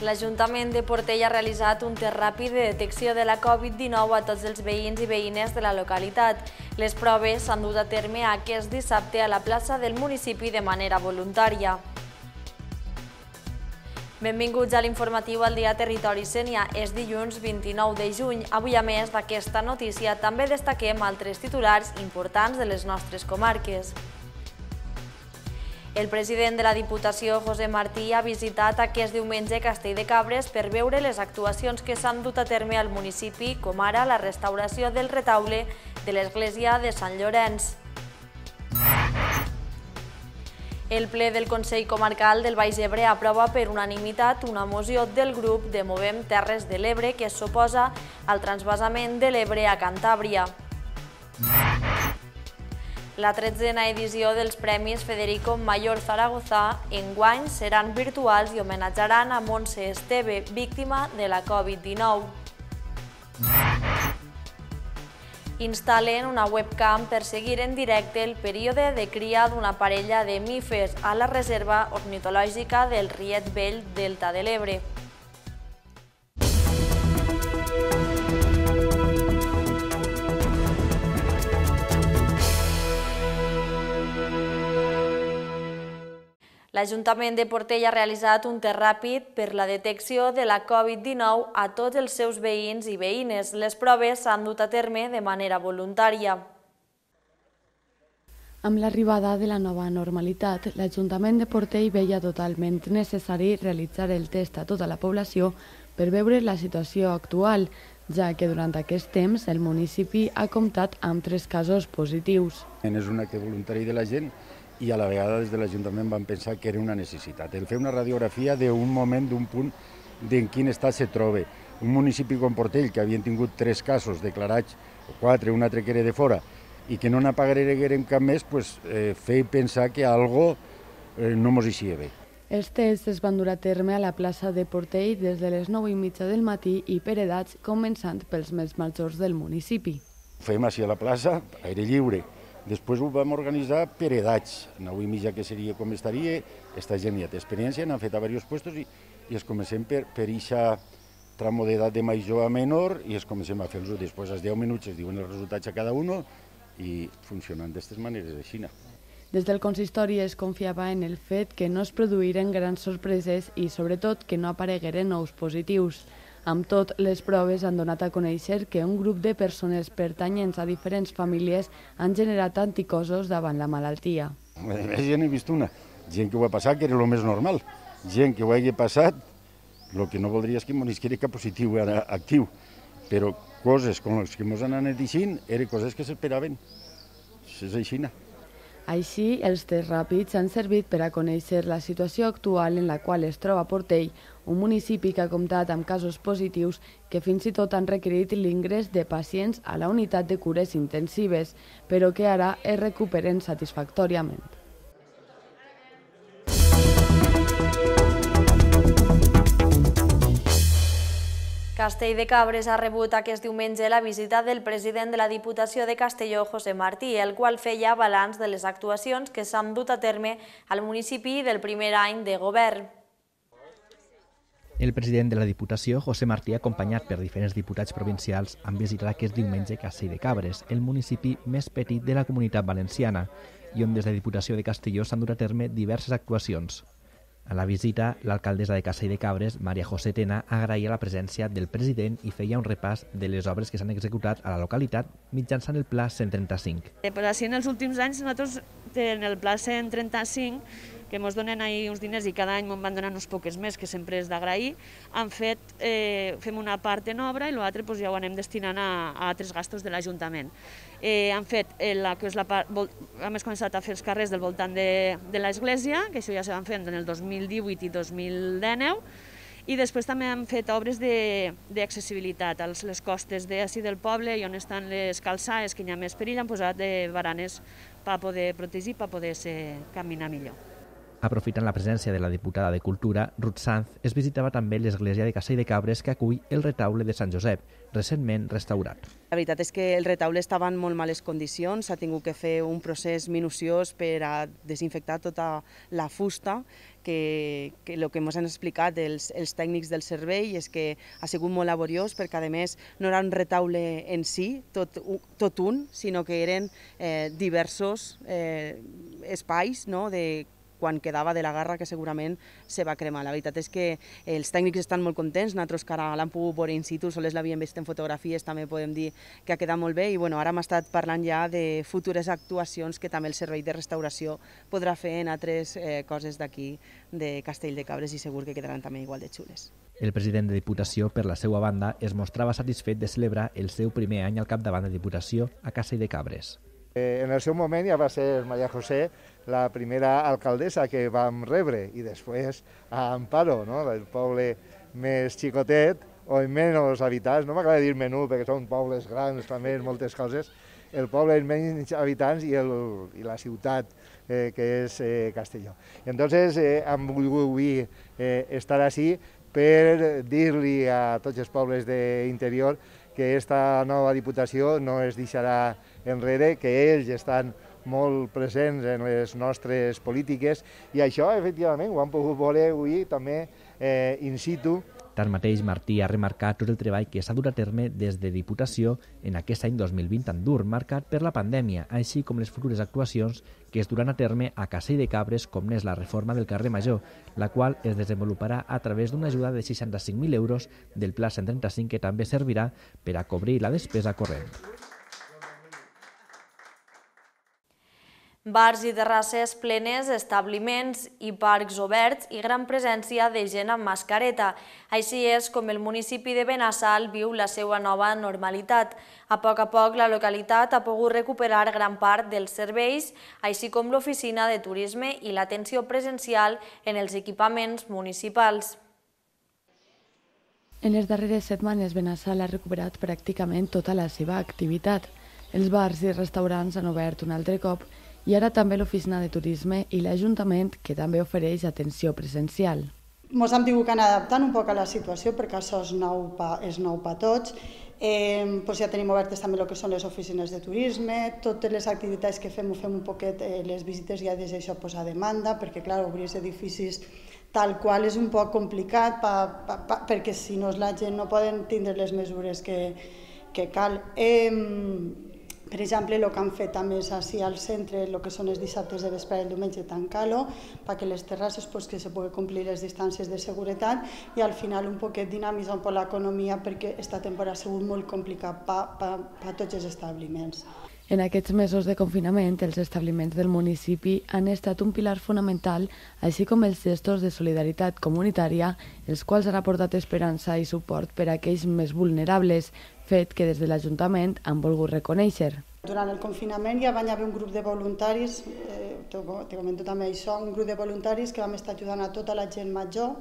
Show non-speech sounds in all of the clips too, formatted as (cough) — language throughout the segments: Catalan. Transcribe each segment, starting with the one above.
L'Ajuntament de Portell ha realitzat un test ràpid de detecció de la Covid-19 a tots els veïns i veïnes de la localitat. Les proves s'han dut a terme aquest dissabte a la plaça del municipi de manera voluntària. Benvinguts a l'informatiu al dia Territori Sènia. És dilluns 29 de juny. Avui, a més d'aquesta notícia, també destaquem altres titulars importants de les nostres comarques. El president de la Diputació, José Martí, ha visitat aquest diumenge Castell de Cabres per veure les actuacions que s'han dut a terme al municipi, com ara la restauració del retaule de l'església de Sant Llorenç. El ple del Consell Comarcal del Baix Ebre aprova per unanimitat una moció del grup de Movem Terres de l'Ebre que s'oposa al transvasament de l'Ebre a Cantàbria. La tretzena edició dels Premis Federico Mayor Zaragoza enguany seran virtuals i homenatjaran a Montse Esteve, víctima de la Covid-19 instal·len una webcam per seguir en directe el període de cria d'una parella de mifes a la reserva ornitològica del Riet Vell Delta de l'Ebre. L'Ajuntament de Portell ha realitzat un test ràpid per la detecció de la Covid-19 a tots els seus veïns i veïnes. Les proves s'han dut a terme de manera voluntària. Amb l'arribada de la nova normalitat, l'Ajuntament de Portell veia totalment necessari realitzar el test a tota la població per veure la situació actual, ja que durant aquest temps el municipi ha comptat amb tres casos positius. És una que voluntari de la gent, i a la vegada des de l'Ajuntament van pensar que era una necessitat. El fer una radiografia d'un moment, d'un punt d'en quin estat se troba. Un municipi com Portell, que havien tingut tres casos declarats, o quatre, un altre que era de fora, i que no n'apagarem cap més, pues, eh, fer pensar que algo eh, no mos eixia bé. Els tests es van dur a terme a la plaça de Portell des de les 9 i mitja del matí i per edats, començant pels més majors del municipi. Fem així a la plaça, aire lliure, Després ho vam organitzar per edats. En avui mitja que seria com estaria, aquesta gent ja té experiència, n'han fet a diversos puestos i, i es comencem per, per ixa tramo d'edat de major a menor i es comencem a fer-los. Després, als 10 minuts, es diuen els resultats a cada un i funcionant d'aquestes maneres així. Des del consistori es confiava en el fet que no es produïren grans sorpreses i, sobretot, que no aparegueren nous positius. Amb tot, les proves han donat a conèixer que un grup de persones pertanyents a diferents famílies han generat anticossos davant la malaltia. Ja n'he vist una, gent que ho ha passat, que era el més normal, gent que ho hagi passat, el que no voldria és que monisquera cap positiu era actiu, però coses com les que ens han anat eren coses que s'esperaven. Això és aixina. Així, els tests ràpids han servit per a conèixer la situació actual en la qual es troba Portell, un municipi que ha comptat amb casos positius que fins i tot han requerit l'ingrés de pacients a la unitat de cures intensives, però que ara es recuperen satisfactòriament. Castell de Cabres ha rebut aquest diumenge la visita del president de la Diputació de Castelló, José Martí, el qual feia balanç de les actuacions que s'han dut a terme al municipi del primer any de govern. El president de la Diputació, José Martí, acompanyat per diferents diputats provincials, han visitat aquest diumenge Castell de Cabres, el municipi més petit de la comunitat valenciana, i on des de la Diputació de Castelló s'han dut a terme diverses actuacions. A la visita, l'alcaldessa de i de Cabres, Maria José Tena, agraïa la presència del president i feia un repàs de les obres que s'han executat a la localitat mitjançant el Pla 135. pues així, en els últims anys, nosaltres en el Pla 135 que ens donen ahir uns diners i cada any ens van donar uns poques més, que sempre és d'agrair, han fet, eh, fem una part en obra i l'altra pues, doncs, ja ho anem destinant a, a altres gastos de l'Ajuntament. Eh, han fet eh, la, que és la part, hem començat a fer els carrers del voltant de, de l'església, que això ja se van fent en el 2018 i 2019, i després també hem fet obres d'accessibilitat a les costes d'ací del poble i on estan les calçades que hi ha més perill, han posat de eh, baranes per poder protegir, per poder ser, caminar millor. Aprofitant la presència de la diputada de Cultura, Ruth Sanz, es visitava també l'església de Casell de Cabres que acull el retaule de Sant Josep, recentment restaurat. La veritat és que el retaule estava en molt males condicions, s'ha tingut que fer un procés minuciós per a desinfectar tota la fusta, que, que el que ens han explicat els, els tècnics del servei és que ha sigut molt laboriós perquè, a més, no era un retaule en si, tot, tot un, sinó que eren eh, diversos eh, espais no?, de quan quedava de la garra que segurament se va cremar. La veritat és que els tècnics estan molt contents, nosaltres que ara l'han pogut veure in situ, sols l'havíem vist en fotografies, també podem dir que ha quedat molt bé i bueno, ara hem estat parlant ja de futures actuacions que també el Servei de Restauració podrà fer en altres eh, coses d'aquí de Castell de Cabres i segur que quedaran també igual de xules. El president de Diputació, per la seva banda, es mostrava satisfet de celebrar el seu primer any al capdavant de Diputació a Casa i de Cabres. Eh, en el seu moment ja va ser Maria José la primera alcaldessa que vam rebre i després a Amparo, no? el poble més xicotet o menys habitants, no m'agrada dir menú perquè són pobles grans també, moltes coses, el poble amb menys habitants i, el, i la ciutat eh, que és eh, Castelló. Entonces eh, hem volgut eh, estar així per dir-li a tots els pobles d'interior que aquesta nova Diputació no es deixarà enrere, que ells estan molt presents en les nostres polítiques i això, efectivament, ho han pogut voler avui també eh, in situ. Tanmateix, Martí ha remarcat tot el treball que s'ha dut a terme des de Diputació en aquest any 2020 tan dur, marcat per la pandèmia, així com les futures actuacions que es duran a terme a Casell de Cabres, com n'és la reforma del carrer Major, la qual es desenvoluparà a través d'una ajuda de 65.000 euros del Pla 135 que també servirà per a cobrir la despesa corrent. Bars i terrasses plenes, establiments i parcs oberts i gran presència de gent amb mascareta. Així és com el municipi de Benassal viu la seva nova normalitat. A poc a poc, la localitat ha pogut recuperar gran part dels serveis, així com l'oficina de turisme i l'atenció presencial en els equipaments municipals. En les darreres setmanes, Benassal ha recuperat pràcticament tota la seva activitat. Els bars i restaurants han obert un altre cop i ara també l'Oficina de Turisme i l'Ajuntament, que també ofereix atenció presencial. Ens hem tingut que anar adaptant un poc a la situació perquè això és nou pa, és nou pa tots. Eh, pues ja tenim obertes també el que són les oficines de turisme, totes les activitats que fem ho fem un poquet, eh, les visites ja des d'això pues, a demanda, perquè clar, obrir els edificis tal qual és un poc complicat pa, pa, pa, perquè si no la gent no poden tindre les mesures que, que cal. Eh, per exemple, el que han fet també és així al centre, el que són els dissabtes de vespre i el diumenge tancar-lo, perquè les terrasses pues, que se pugui complir les distàncies de seguretat i al final un poquet dinamitzar un poc l'economia perquè esta temporada ha sigut molt complicat per, pa, tots els establiments. En aquests mesos de confinament, els establiments del municipi han estat un pilar fonamental, així com els gestors de solidaritat comunitària, els quals han aportat esperança i suport per a aquells més vulnerables, fet que des de l'Ajuntament han volgut reconèixer. Durant el confinament ja van haver un grup de voluntaris, eh, te comento també això, un grup de voluntaris que vam estar ajudant a tota la gent major,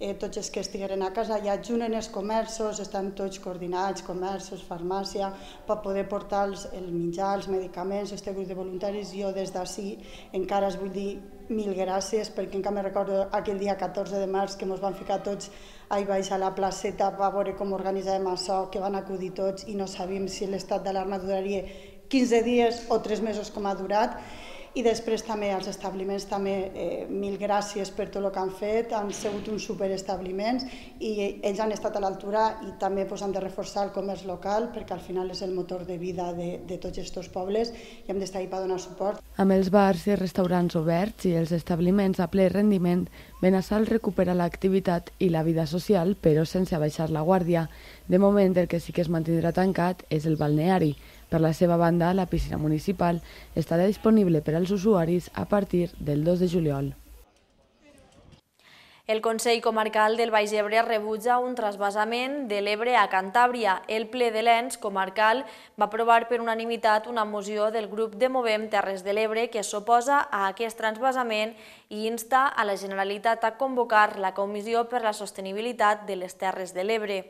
eh, tots els que estigueren a casa, ja ajunen els comerços, estan tots coordinats, comerços, farmàcia, per poder portar els, el menjar, els medicaments, este grup de voluntaris. Jo des d'ací encara es vull dir mil gràcies perquè encara me recordo aquell dia 14 de març que ens van ficar tots ahir baix a la placeta va veure com organitzàvem això, que van acudir tots i no sabíem si l'estat d'alarma duraria 15 dies o 3 mesos com ha durat i després també als establiments també eh, mil gràcies per tot el que han fet, han sigut uns superestabliments i ells han estat a l'altura i també pues, han de reforçar el comerç local perquè al final és el motor de vida de, de tots aquests pobles i hem d'estar ahí per donar suport. Amb els bars i restaurants oberts i els establiments a ple rendiment, Benassal recupera l'activitat i la vida social però sense abaixar la guàrdia. De moment el que sí que es mantindrà tancat és el balneari, per la seva banda, la piscina municipal estarà disponible per als usuaris a partir del 2 de juliol. El Consell Comarcal del Baix Ebre rebutja un trasbasament de l'Ebre a Cantàbria. El ple de l'ENS comarcal va aprovar per unanimitat una moció del grup de Movem Terres de l'Ebre que s'oposa a aquest trasbasament i insta a la Generalitat a convocar la Comissió per la Sostenibilitat de les Terres de l'Ebre.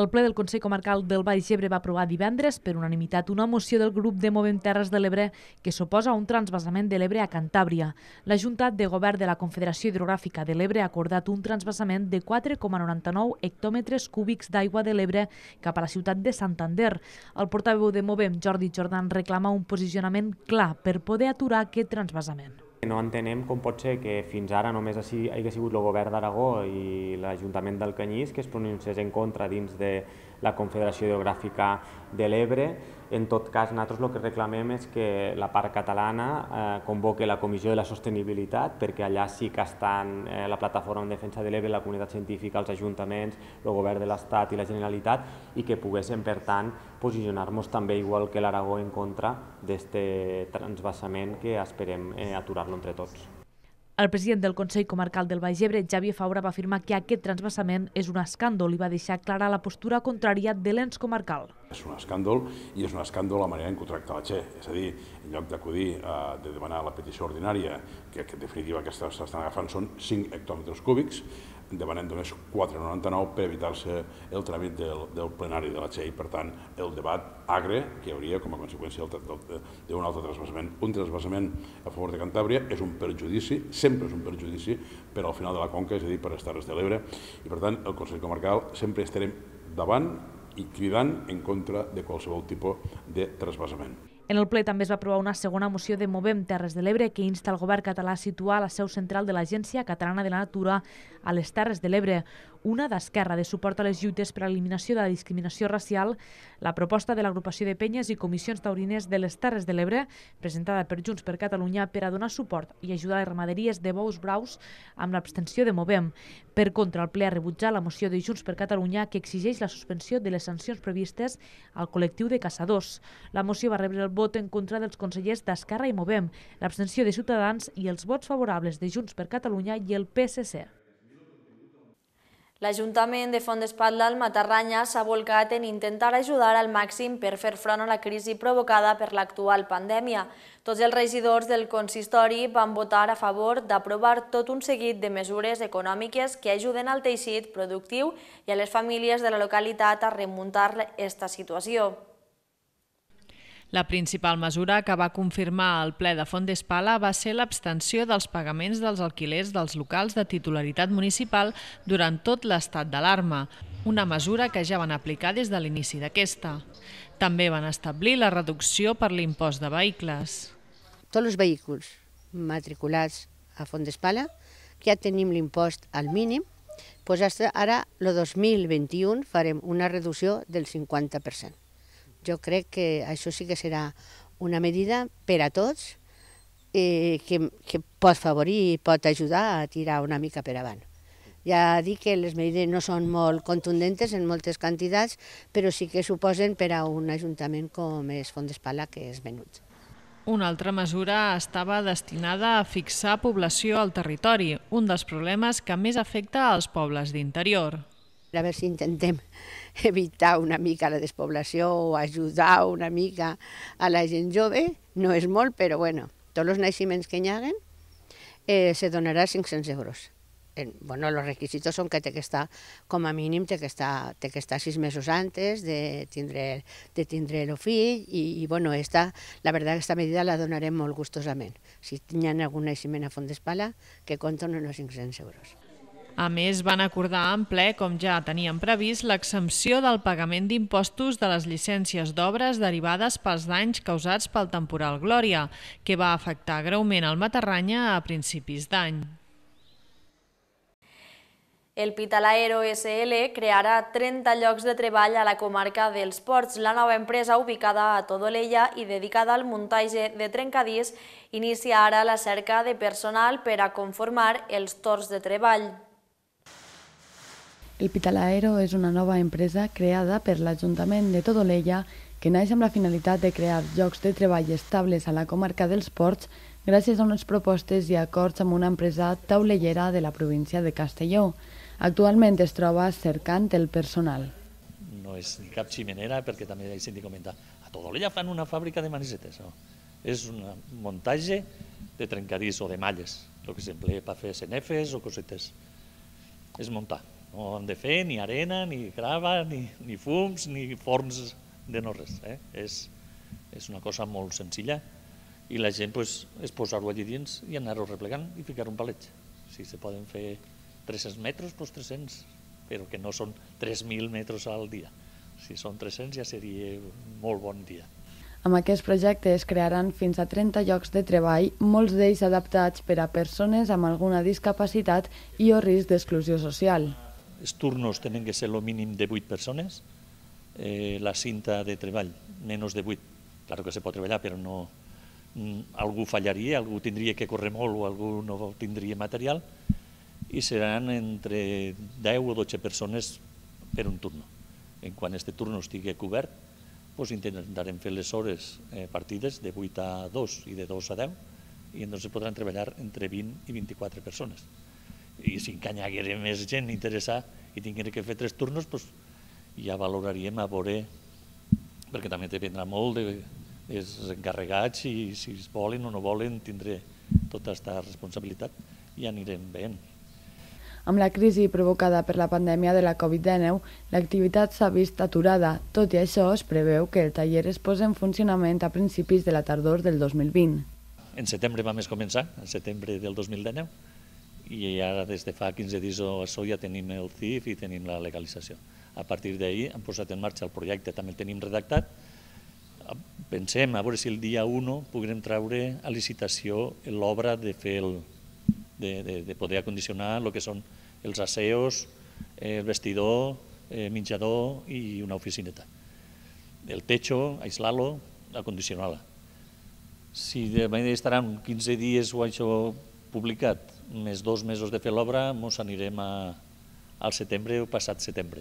El ple del Consell Comarcal del Baix Ebre va aprovar divendres per unanimitat una moció del grup de Movem Terres de l'Ebre que s'oposa a un transvasament de l'Ebre a Cantàbria. La Junta de Govern de la Confederació Hidrogràfica de l'Ebre ha acordat un transvasament de 4,99 hectòmetres cúbics d'aigua de l'Ebre cap a la ciutat de Santander. El portaveu de Movem, Jordi Jordan, reclama un posicionament clar per poder aturar aquest transvasament. No entenem com pot ser que fins ara només hagi sigut el govern d'Aragó i l'Ajuntament del Canyís que es pronunciés en contra dins de la Confederació Geogràfica de l'Ebre. En tot cas, nosaltres el que reclamem és que la part catalana eh, convoqui convoque la Comissió de la Sostenibilitat, perquè allà sí que estan eh, la Plataforma en Defensa de l'Ebre, la comunitat científica, els ajuntaments, el govern de l'Estat i la Generalitat, i que poguéssim, per tant, posicionar-nos també igual que l'Aragó en contra d'aquest transbassament que esperem eh, aturar-lo entre tots. El president del Consell Comarcal del Baix Ebre, Xavier Faura, va afirmar que aquest transvasament és un escàndol i va deixar clara la postura contrària de l'ens comarcal. És un escàndol i és un escàndol la manera en què ho tracta la Txè. És a dir, en lloc d'acudir, eh, de demanar la petició ordinària, que, que en definitiva que s'estan agafant són 5 hectòmetres cúbics, demanem només 4,99 per evitar-se el tràmit del, del plenari de la Txell, per tant, el debat agre que hi hauria com a conseqüència d'un altre trasbassament. Un trasbassament a favor de Cantàbria és un perjudici, sempre és un perjudici, per al final de la Conca, és a dir, per les Terres de l'Ebre, i per tant, el Consell Comarcal sempre estarem davant i cridant en contra de qualsevol tipus de trasbassament. En el ple també es va aprovar una segona moció de Movem Terres de l'Ebre que insta el govern català a situar la seu central de l'Agència Catalana de la Natura a les Terres de l'Ebre una d'Esquerra de suport a les lluites per a l'eliminació de la discriminació racial, la proposta de l'agrupació de penyes i comissions tauriners de les Terres de l'Ebre, presentada per Junts per Catalunya per a donar suport i ajudar les ramaderies de bous braus amb l'abstenció de Movem. Per contra, el ple ha rebutjat la moció de Junts per Catalunya que exigeix la suspensió de les sancions previstes al col·lectiu de caçadors. La moció va rebre el vot en contra dels consellers d'Esquerra i Movem, l'abstenció de Ciutadans i els vots favorables de Junts per Catalunya i el PSC. L'Ajuntament de Font d'Espatla al Matarranya s'ha volcat en intentar ajudar al màxim per fer front a la crisi provocada per l'actual pandèmia. Tots els regidors del consistori van votar a favor d'aprovar tot un seguit de mesures econòmiques que ajuden al teixit productiu i a les famílies de la localitat a remuntar aquesta situació. La principal mesura que va confirmar el ple de Font d'Espala va ser l'abstenció dels pagaments dels alquilers dels locals de titularitat municipal durant tot l'estat d'alarma, una mesura que ja van aplicar des de l'inici d'aquesta. També van establir la reducció per l'impost de vehicles. Tots els vehicles matriculats a Font d'Espala ja tenim l'impost al mínim, doncs ara, el 2021, farem una reducció del 50%. Jo crec que això sí que serà una medida per a tots eh, que, que pot favorir i pot ajudar a tirar una mica per avant. Ja dic que les medides no són molt contundentes en moltes quantitats, però sí que suposen per a un ajuntament com és Font d'Espala, que és venut. Una altra mesura estava destinada a fixar població al territori, un dels problemes que més afecta als pobles d'interior. A veure si intentem (laughs) evitar una mica la despoblació o ajudar una mica a la gent jove. No és molt, però bueno, tots els naixements que hi haguen eh, se donarà 500 euros. En, bueno, los requisits són que té que estar, com a mínim, té que estar, té que estar sis mesos antes de tindre, de tindre el fill i, i bueno, esta, la veritat que aquesta medida la donarem molt gustosament. Si tenen algun naixement a Font d'Espala, que compten uns 500 euros. A més, van acordar en ple, com ja tenien previst, l'exempció del pagament d'impostos de les llicències d'obres derivades pels danys causats pel temporal Glòria, que va afectar greument el Matarranya a principis d'any. El Pitalaero SL crearà 30 llocs de treball a la comarca dels Ports. La nova empresa, ubicada a Todolella i dedicada al muntatge de trencadís, inicia ara la cerca de personal per a conformar els torns de treball. El Pitalaero és una nova empresa creada per l'Ajuntament de Todolella que naix amb la finalitat de crear llocs de treball estables a la comarca dels Ports gràcies a unes propostes i acords amb una empresa taulellera de la província de Castelló. Actualment es troba cercant el personal. No és ni cap ximenera, perquè també la gent comenta, a Todolella fan una fàbrica de manisetes, no? És un muntatge de trencadís o de malles, el que s'emplea per fer senefes o cosetes. És muntar. No han de fer ni arena, ni grava, ni, ni fums, ni forns de no res. Eh? És, és una cosa molt senzilla i la gent pues, es posar-ho allà dins i anar-ho replegant i ficar un palet. Si se poden fer 300 metres, doncs 300, però que no són 3.000 metres al dia. Si són 300 ja seria molt bon dia. Amb aquest projecte es crearan fins a 30 llocs de treball, molts d'ells adaptats per a persones amb alguna discapacitat i o risc d'exclusió social els turnos tenen que ser el mínim de 8 persones, eh, la cinta de treball, menys de 8, claro que se pot treballar, però no, mm, algú fallaria, algú tindria que córrer molt o algú no tindria material, i seran entre 10 o 12 persones per un turno. En quan este turno estigui cobert, doncs intentarem fer les hores eh, partides de 8 a 2 i de 2 a 10, i llavors podran treballar entre 20 i 24 persones i si encara hi hagués més gent interessada i tinguin que fer tres turnos, doncs ja valoraríem a veure, perquè també vendrà molt de, dels encarregats i si es volen o no volen tindré tota aquesta responsabilitat i anirem bé. Amb la crisi provocada per la pandèmia de la Covid-19, l'activitat s'ha vist aturada. Tot i això, es preveu que el taller es posa en funcionament a principis de la tardor del 2020. En setembre vam començar, en setembre del 2019, i ara des de fa 15 dies o això ja tenim el CIF i tenim la legalització. A partir d'ahir hem posat en marxa el projecte, també el tenim redactat, pensem a veure si el dia 1 podrem treure a licitació l'obra de fer el, de, de, de poder acondicionar el que són els aseos, eh, el vestidor, el eh, menjador i una oficineta. El techo, aislar-lo, acondicionar-la. Si de estaran 15 dies o això publicat més dos mesos de fer l'obra, ens anirem a, al setembre o passat setembre.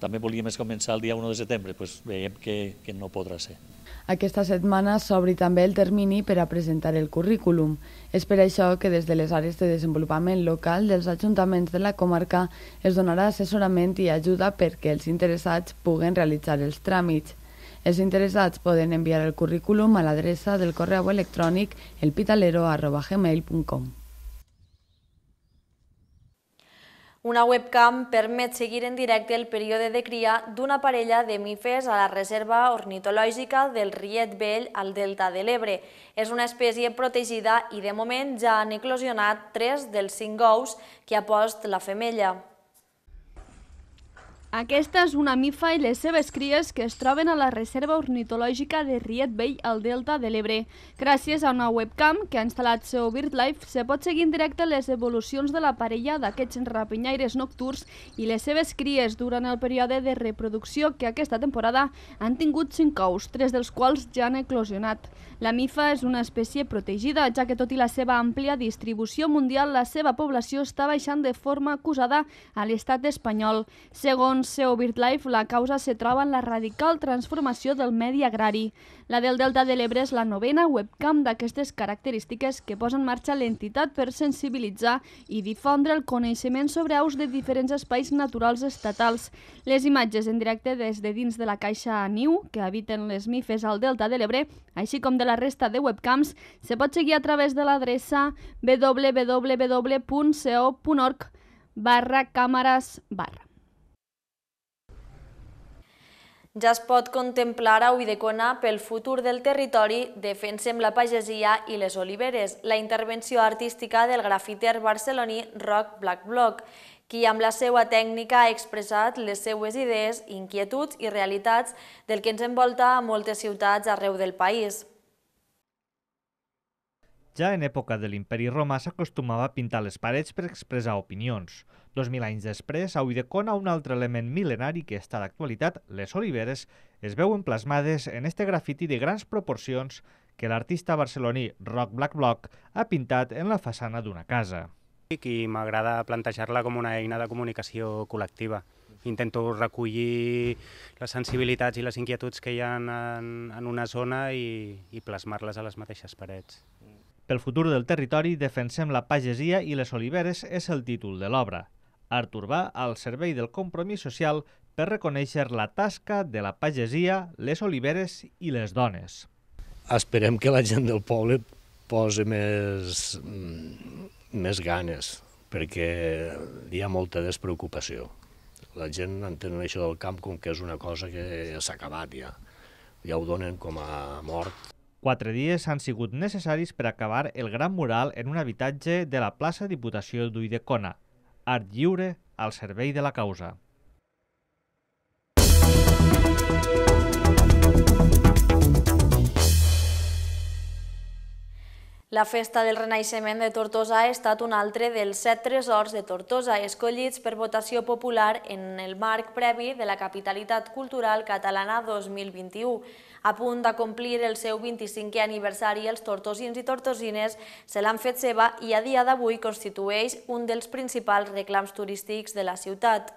També volíem començar el dia 1 de setembre, doncs veiem que, que no podrà ser. Aquesta setmana s'obri també el termini per a presentar el currículum. És per això que des de les àrees de desenvolupament local dels ajuntaments de la comarca es donarà assessorament i ajuda perquè els interessats puguen realitzar els tràmits. Els interessats poden enviar el currículum a l'adreça del correu electrònic elpitalero.gmail.com. Una webcam permet seguir en directe el període de cria d'una parella de mifes a la reserva ornitològica del Riet Vell al Delta de l'Ebre. És una espècie protegida i de moment ja han eclosionat tres dels cinc ous que ha post la femella. Aquesta és una mifa i les seves cries que es troben a la Reserva Ornitològica de Riet Vell al Delta de l'Ebre. Gràcies a una webcam que ha instal·lat seu BirdLife, se pot seguir en directe les evolucions de la parella d'aquests rapinyaires nocturns i les seves cries durant el període de reproducció que aquesta temporada han tingut 5 ous, 3 dels quals ja han eclosionat. La mifa és una espècie protegida, ja que tot i la seva àmplia distribució mundial, la seva població està baixant de forma acusada a l'estat espanyol. Segons Segons CEO BirdLife, la causa se troba en la radical transformació del medi agrari. La del Delta de l'Ebre és la novena webcam d'aquestes característiques que posa en marxa l'entitat per sensibilitzar i difondre el coneixement sobre aus de diferents espais naturals estatals. Les imatges en directe des de dins de la caixa niu, que habiten les mifes al Delta de l'Ebre, així com de la resta de webcams, se pot seguir a través de l'adreça www.co.org barra càmeres barra. Ja es pot contemplar a Uidecona pel futur del territori Defensem la pagesia i les oliveres, la intervenció artística del grafiter barceloní Rock Black Block, qui amb la seva tècnica ha expressat les seues idees, inquietuds i realitats del que ens envolta a moltes ciutats arreu del país. Ja en època de l'imperi romà s'acostumava a pintar les parets per expressar opinions. Dos mil anys després, a Uidecona, un altre element mil·lenari que està d'actualitat, les oliveres, es veuen plasmades en este grafiti de grans proporcions que l'artista barceloní Rock Black Block ha pintat en la façana d'una casa. I m'agrada plantejar-la com una eina de comunicació col·lectiva. Intento recollir les sensibilitats i les inquietuds que hi ha en, en una zona i, i plasmar-les a les mateixes parets. Pel futur del territori defensem la pagesia i les oliveres és el títol de l'obra. Artur va al servei del compromís social per reconèixer la tasca de la pagesia, les oliveres i les dones. Esperem que la gent del poble posi més, mm, més ganes, perquè hi ha molta despreocupació. La gent entén això del camp com que és una cosa que s'ha acabat ja. Ja ho donen com a mort. Quatre dies han sigut necessaris per acabar el gran mural en un habitatge de la plaça Diputació d'Uidecona. Art lliure al servei de la causa. La Festa del Renaixement de Tortosa ha estat un altre dels set tresors de Tortosa escollits per votació popular en el marc previ de la Capitalitat Cultural Catalana 2021. A punt de complir el seu 25è aniversari, els tortosins i tortosines se l'han fet seva i a dia d'avui constitueix un dels principals reclams turístics de la ciutat.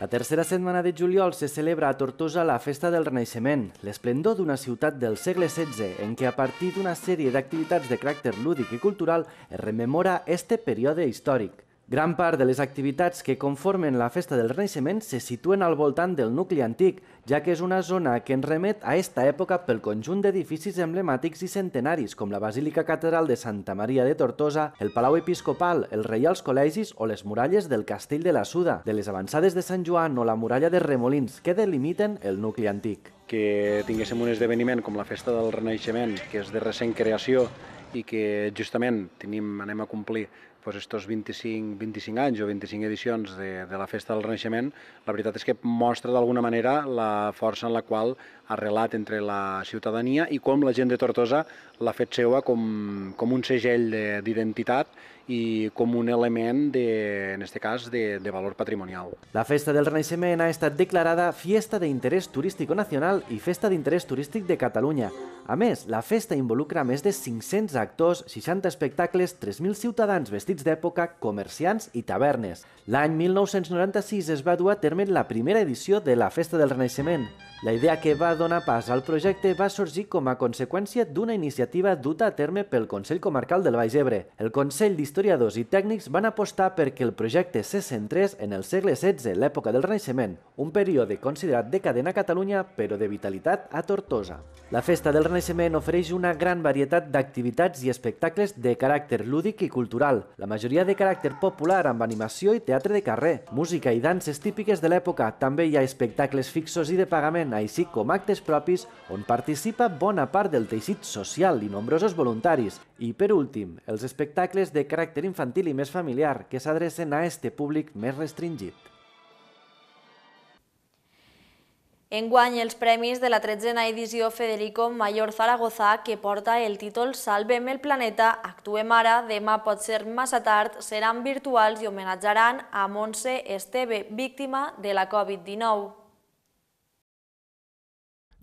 La tercera setmana de juliol se celebra a Tortosa la Festa del Renaixement, l'esplendor d'una ciutat del segle XVI en què a partir d'una sèrie d'activitats de caràcter lúdic i cultural es rememora este període històric. Gran part de les activitats que conformen la Festa del Renaixement se situen al voltant del nucli antic, ja que és una zona que ens remet a esta època pel conjunt d'edificis emblemàtics i centenaris, com la Basílica Catedral de Santa Maria de Tortosa, el Palau Episcopal, els Reials Col·legis o les muralles del Castell de la Suda, de les avançades de Sant Joan o la muralla de Remolins, que delimiten el nucli antic. Que tinguéssim un esdeveniment com la Festa del Renaixement, que és de recent creació i que justament tenim, anem a complir pues estos 25, 25 anys o 25 edicions de, de la Festa del Renaixement, la veritat és que mostra d'alguna manera la força en la qual arrelat entre la ciutadania i com la gent de Tortosa l'ha fet seva com, com un segell d'identitat i com un element, de, en aquest cas, de, de valor patrimonial. La Festa del Renaixement ha estat declarada Fiesta d'Interès Turístic Nacional i Festa d'Interès Turístic de Catalunya. A més, la festa involucra més de 500 actors, 60 espectacles, 3.000 ciutadans vestits d'època, comerciants i tavernes. L'any 1996 es va dur a terme la primera edició de la Festa del Renaixement. La idea que va donar pas al projecte va sorgir com a conseqüència d'una iniciativa duta a terme pel Consell Comarcal del Baix Ebre. El Consell d'Historiadors i Tècnics van apostar perquè el projecte se centrés en el segle XVI, l'època del Renaixement, un període considerat de cadena a Catalunya però de vitalitat a Tortosa. La Festa del Renaixement ofereix una gran varietat d'activitats i espectacles de caràcter lúdic i cultural, la majoria de caràcter popular amb animació i teatre de carrer, música i danses típiques de l'època. També hi ha espectacles fixos i de pagament, així com actes propis on participa bona part del teixit social i nombrosos voluntaris. I, per últim, els espectacles de caràcter infantil i més familiar que s'adrecen a este públic més restringit. Enguany els premis de la tretzena edició Federico Mayor Zaragoza, que porta el títol Salvem el planeta, actuem ara, demà pot ser massa tard, seran virtuals i homenatjaran a Montse Esteve, víctima de la Covid-19.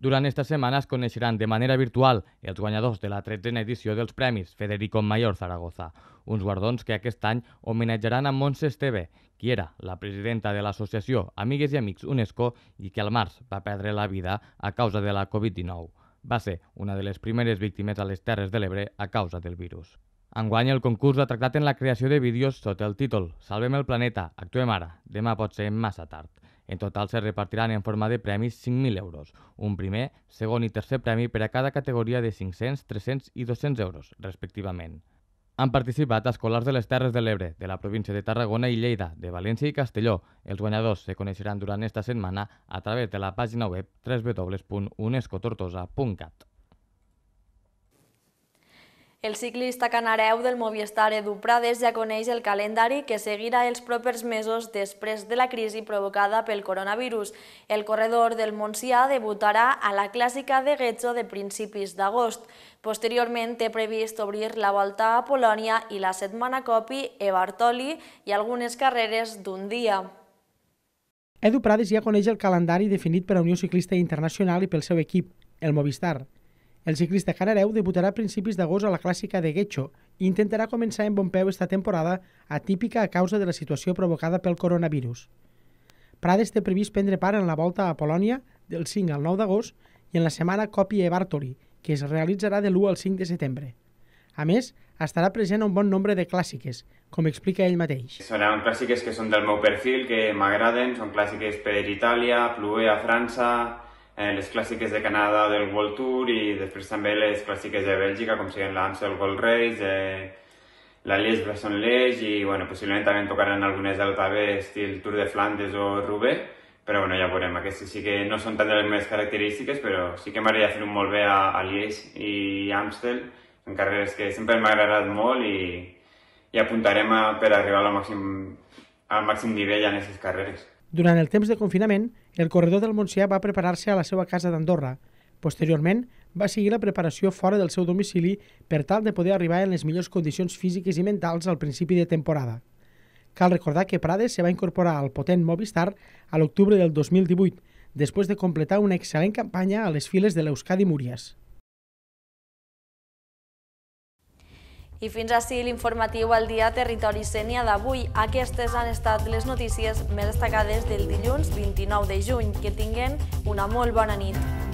Durant aquestes setmana es coneixeran de manera virtual els guanyadors de la 13a edició dels Premis Federico Mayor Zaragoza, uns guardons que aquest any homenatjaran a Montse Esteve, qui era la presidenta de l'associació Amigues i Amics UNESCO i que al març va perdre la vida a causa de la Covid-19. Va ser una de les primeres víctimes a les Terres de l'Ebre a causa del virus. Enguany el concurs ha tractat en la creació de vídeos sota el títol Salvem el planeta, actuem ara, demà pot ser massa tard. En total se repartiran en forma de premis 5.000 euros, un primer, segon i tercer premi per a cada categoria de 500, 300 i 200 euros, respectivament. Han participat escolars de les Terres de l'Ebre, de la província de Tarragona i Lleida, de València i Castelló. Els guanyadors se coneixeran durant esta setmana a través de la pàgina web www.unescotortosa.cat. El ciclista canareu del Movistar Edu Prades ja coneix el calendari que seguirà els propers mesos després de la crisi provocada pel coronavirus. El corredor del Montsià debutarà a la clàssica de Getxo de principis d'agost. Posteriorment té previst obrir la volta a Polònia i la setmana copi a Bartoli i algunes carreres d'un dia. Edu Prades ja coneix el calendari definit per a Unió Ciclista Internacional i pel seu equip, el Movistar. El ciclista canareu debutarà a principis d'agost a la clàssica de Getxo i intentarà començar en bon peu esta temporada atípica a causa de la situació provocada pel coronavirus. Prades té previst prendre part en la volta a Polònia del 5 al 9 d'agost i en la setmana Còpia e Bartoli, que es realitzarà de l'1 al 5 de setembre. A més, estarà present un bon nombre de clàssiques, com explica ell mateix. Són clàssiques que són del meu perfil, que m'agraden, són clàssiques per Itàlia, Ploué a França, eh, les clàssiques de Canadà del World Tour i després també les clàssiques de Bèlgica, com siguen l'Amstel Gold Race, eh, la Lies Bresson Liège i bueno, possiblement també tocaran algunes del Tabé, estil Tour de Flandes o Roubaix, però bueno, ja veurem, aquestes sí que no són tant de les més característiques, però sí que m'agradaria fer un molt bé a, a Liège i Amstel, són carreres que sempre m'ha agradat molt i, i apuntarem a, per arribar al màxim, al màxim nivell en aquestes carreres. Durant el temps de confinament, el corredor del Montsià va preparar-se a la seva casa d'Andorra. Posteriorment, va seguir la preparació fora del seu domicili per tal de poder arribar en les millors condicions físiques i mentals al principi de temporada. Cal recordar que Prades se va incorporar al potent Movistar a l'octubre del 2018, després de completar una excel·lent campanya a les files de l'Euskadi Múries. I fins ací l'informatiu al dia Territori Sènia d'avui. Aquestes han estat les notícies més destacades del dilluns 29 de juny. Que tinguen una molt bona nit.